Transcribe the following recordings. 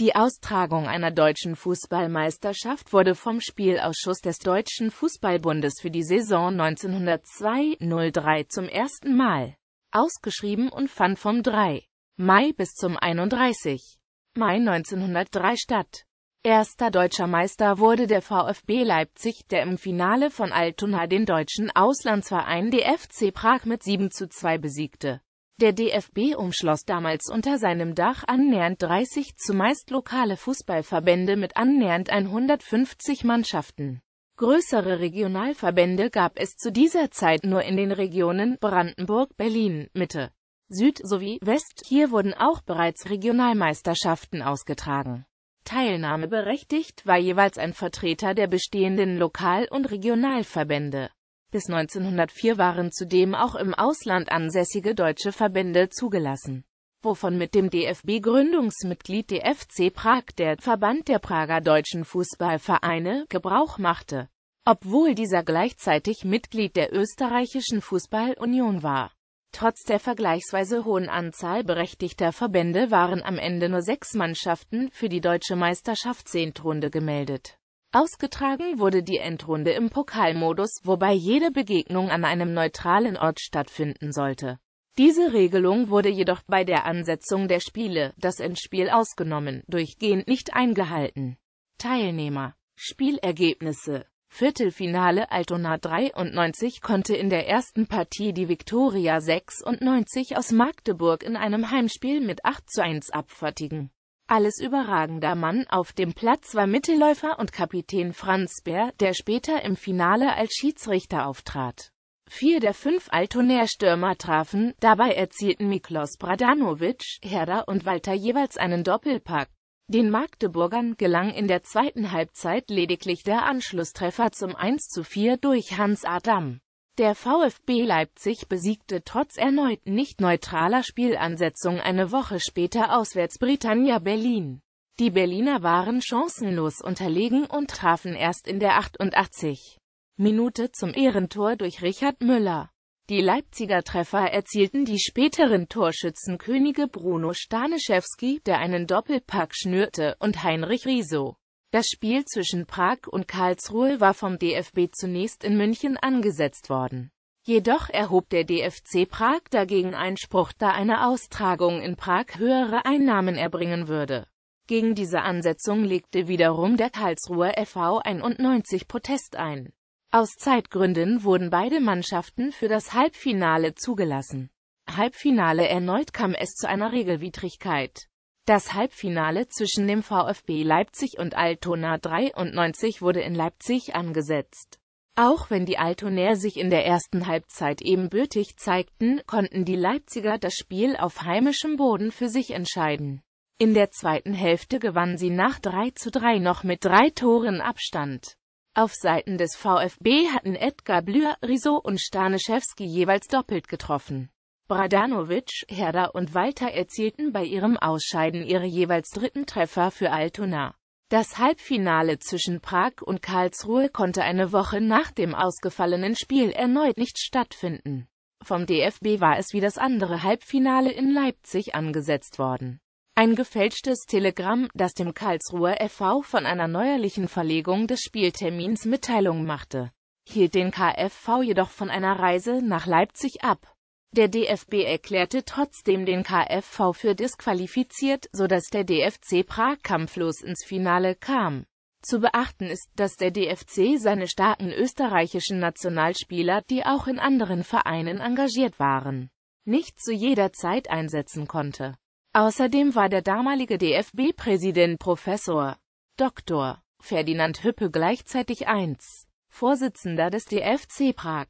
Die Austragung einer deutschen Fußballmeisterschaft wurde vom Spielausschuss des Deutschen Fußballbundes für die Saison 1902-03 zum ersten Mal ausgeschrieben und fand vom 3. Mai bis zum 31. Mai 1903 statt. Erster deutscher Meister wurde der VfB Leipzig, der im Finale von Altona den deutschen Auslandsverein DFC Prag mit 7 zu 2 besiegte der DFB umschloss damals unter seinem Dach annähernd 30 zumeist lokale Fußballverbände mit annähernd 150 Mannschaften. Größere Regionalverbände gab es zu dieser Zeit nur in den Regionen Brandenburg, Berlin, Mitte, Süd sowie West. Hier wurden auch bereits Regionalmeisterschaften ausgetragen. Teilnahmeberechtigt war jeweils ein Vertreter der bestehenden Lokal- und Regionalverbände. Bis 1904 waren zudem auch im Ausland ansässige deutsche Verbände zugelassen, wovon mit dem DFB-Gründungsmitglied DFC Prag der Verband der Prager deutschen Fußballvereine Gebrauch machte, obwohl dieser gleichzeitig Mitglied der österreichischen Fußballunion war. Trotz der vergleichsweise hohen Anzahl berechtigter Verbände waren am Ende nur sechs Mannschaften für die deutsche Meisterschaft Zehntrunde gemeldet Ausgetragen wurde die Endrunde im Pokalmodus, wobei jede Begegnung an einem neutralen Ort stattfinden sollte. Diese Regelung wurde jedoch bei der Ansetzung der Spiele, das Endspiel ausgenommen, durchgehend nicht eingehalten. Teilnehmer Spielergebnisse Viertelfinale Altona 93 konnte in der ersten Partie die Viktoria 96 aus Magdeburg in einem Heimspiel mit 8 zu 1 abfertigen alles überragender Mann auf dem Platz war Mittelläufer und Kapitän Franz Bär, der später im Finale als Schiedsrichter auftrat. Vier der fünf Altonair-Stürmer trafen, dabei erzielten Miklos Bradanovic, Herder und Walter jeweils einen Doppelpack. Den Magdeburgern gelang in der zweiten Halbzeit lediglich der Anschlusstreffer zum 1 zu 4 durch Hans Adam. Der VfB Leipzig besiegte trotz erneut nicht neutraler Spielansetzung eine Woche später auswärts Britannia Berlin. Die Berliner waren chancenlos unterlegen und trafen erst in der 88. Minute zum Ehrentor durch Richard Müller. Die Leipziger Treffer erzielten die späteren Torschützenkönige Bruno Staniszewski, der einen Doppelpack schnürte, und Heinrich Riso. Das Spiel zwischen Prag und Karlsruhe war vom DFB zunächst in München angesetzt worden. Jedoch erhob der DFC Prag dagegen Einspruch, da eine Austragung in Prag höhere Einnahmen erbringen würde. Gegen diese Ansetzung legte wiederum der Karlsruher FV 91 Protest ein. Aus Zeitgründen wurden beide Mannschaften für das Halbfinale zugelassen. Halbfinale erneut kam es zu einer Regelwidrigkeit. Das Halbfinale zwischen dem VfB Leipzig und Altona 93 wurde in Leipzig angesetzt. Auch wenn die Altonaer sich in der ersten Halbzeit ebenbürtig zeigten, konnten die Leipziger das Spiel auf heimischem Boden für sich entscheiden. In der zweiten Hälfte gewannen sie nach 3 zu 3 noch mit drei Toren Abstand. Auf Seiten des VfB hatten Edgar Blüher, Riso und Staniszewski jeweils doppelt getroffen. Bradanovic, Herder und Walter erzielten bei ihrem Ausscheiden ihre jeweils dritten Treffer für Altona. Das Halbfinale zwischen Prag und Karlsruhe konnte eine Woche nach dem ausgefallenen Spiel erneut nicht stattfinden. Vom DFB war es wie das andere Halbfinale in Leipzig angesetzt worden. Ein gefälschtes Telegramm, das dem Karlsruher FV von einer neuerlichen Verlegung des Spieltermins Mitteilung machte, hielt den KFV jedoch von einer Reise nach Leipzig ab. Der DFB erklärte trotzdem den KFV für disqualifiziert, sodass der DFC Prag kampflos ins Finale kam. Zu beachten ist, dass der DFC seine starken österreichischen Nationalspieler, die auch in anderen Vereinen engagiert waren, nicht zu jeder Zeit einsetzen konnte. Außerdem war der damalige DFB-Präsident Professor Dr. Ferdinand Hüppe gleichzeitig eins Vorsitzender des DFC Prag.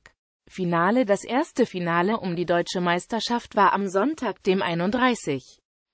Finale Das erste Finale um die deutsche Meisterschaft war am Sonntag, dem 31.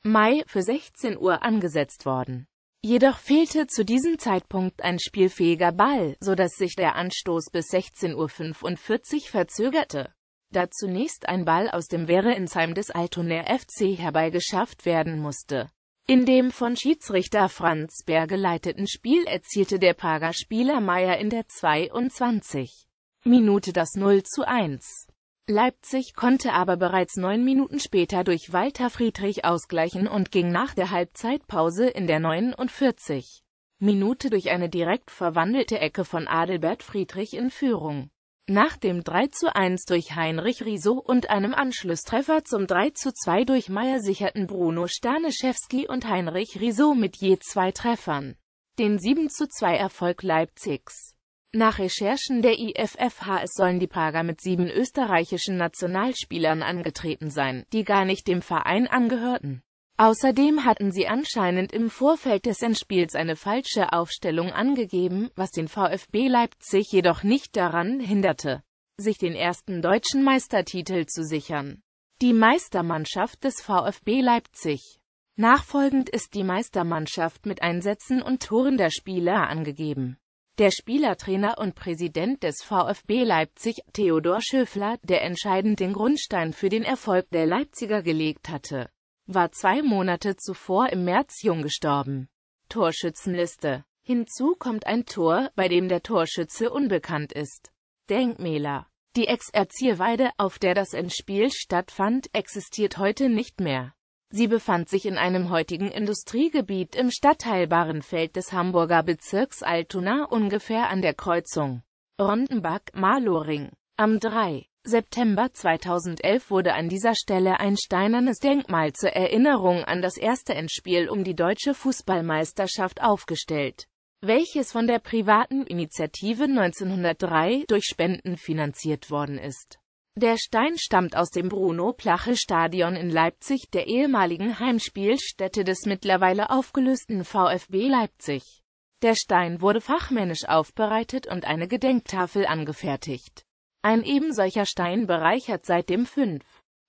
Mai, für 16 Uhr angesetzt worden. Jedoch fehlte zu diesem Zeitpunkt ein spielfähiger Ball, so dass sich der Anstoß bis 16.45 Uhr verzögerte. Da zunächst ein Ball aus dem Wäre Werreinsheim des Altoner FC herbeigeschafft werden musste. In dem von Schiedsrichter Franz Berg geleiteten Spiel erzielte der Prager Spieler Meier in der 22. Minute das 0 zu 1. Leipzig konnte aber bereits neun Minuten später durch Walter Friedrich ausgleichen und ging nach der Halbzeitpause in der 49. Minute durch eine direkt verwandelte Ecke von Adelbert Friedrich in Führung. Nach dem 3 zu 1 durch Heinrich Riso und einem Anschlusstreffer zum 3 zu 2 durch Meyer sicherten Bruno Staniszewski und Heinrich Riso mit je zwei Treffern den 7 zu 2 Erfolg Leipzigs. Nach Recherchen der IFFHS sollen die Prager mit sieben österreichischen Nationalspielern angetreten sein, die gar nicht dem Verein angehörten. Außerdem hatten sie anscheinend im Vorfeld des Endspiels eine falsche Aufstellung angegeben, was den VfB Leipzig jedoch nicht daran hinderte, sich den ersten deutschen Meistertitel zu sichern. Die Meistermannschaft des VfB Leipzig Nachfolgend ist die Meistermannschaft mit Einsätzen und Toren der Spieler angegeben. Der Spielertrainer und Präsident des VfB Leipzig, Theodor Schöffler, der entscheidend den Grundstein für den Erfolg der Leipziger gelegt hatte, war zwei Monate zuvor im März jung gestorben. Torschützenliste Hinzu kommt ein Tor, bei dem der Torschütze unbekannt ist. Denkmäler Die ex erzieherweide auf der das Endspiel stattfand, existiert heute nicht mehr. Sie befand sich in einem heutigen Industriegebiet im Stadtteil Bahrenfeld des Hamburger Bezirks Altona ungefähr an der Kreuzung Rondenbach-Marloring. Am 3. September 2011 wurde an dieser Stelle ein steinernes Denkmal zur Erinnerung an das erste Endspiel um die deutsche Fußballmeisterschaft aufgestellt, welches von der privaten Initiative 1903 durch Spenden finanziert worden ist der Stein stammt aus dem Bruno-Plache-Stadion in Leipzig, der ehemaligen Heimspielstätte des mittlerweile aufgelösten VfB Leipzig. Der Stein wurde fachmännisch aufbereitet und eine Gedenktafel angefertigt. Ein ebensolcher Stein bereichert seit dem 5.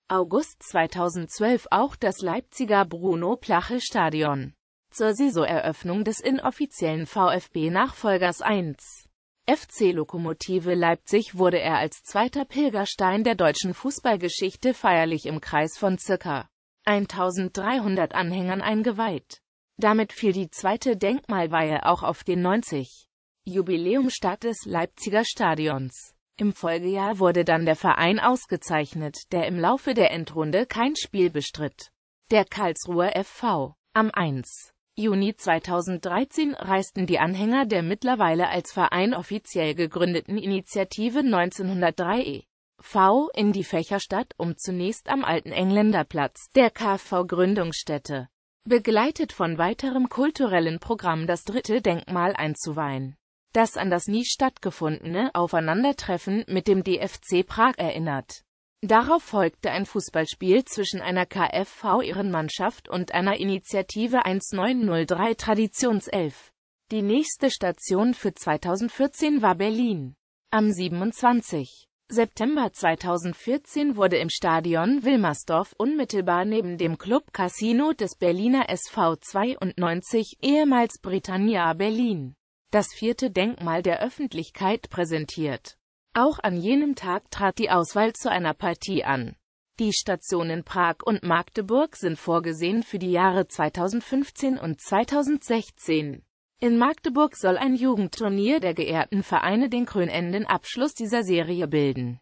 August 2012 auch das Leipziger Bruno-Plache-Stadion. Zur Saisoneröffnung des inoffiziellen VfB-Nachfolgers 1. FC Lokomotive Leipzig wurde er als zweiter Pilgerstein der deutschen Fußballgeschichte feierlich im Kreis von ca. 1300 Anhängern eingeweiht. Damit fiel die zweite Denkmalweihe auch auf den 90. Jubiläumstag des Leipziger Stadions. Im Folgejahr wurde dann der Verein ausgezeichnet, der im Laufe der Endrunde kein Spiel bestritt. Der Karlsruher FV am 1. Juni 2013 reisten die Anhänger der mittlerweile als Verein offiziell gegründeten Initiative 1903 e. V. in die Fächerstadt, um zunächst am alten Engländerplatz, der KV-Gründungsstätte, begleitet von weiterem kulturellen Programm das dritte Denkmal einzuweihen. Das an das nie stattgefundene Aufeinandertreffen mit dem DFC Prag erinnert. Darauf folgte ein Fußballspiel zwischen einer KFV Ehrenmannschaft und einer Initiative 1903 Traditionself. Die nächste Station für 2014 war Berlin. Am 27. September 2014 wurde im Stadion Wilmersdorf unmittelbar neben dem Club Casino des Berliner SV 92, ehemals Britannia Berlin, das vierte Denkmal der Öffentlichkeit präsentiert auch an jenem Tag trat die Auswahl zu einer Partie an. Die Stationen Prag und Magdeburg sind vorgesehen für die Jahre 2015 und 2016. In Magdeburg soll ein Jugendturnier der geehrten Vereine den krönenden Abschluss dieser Serie bilden.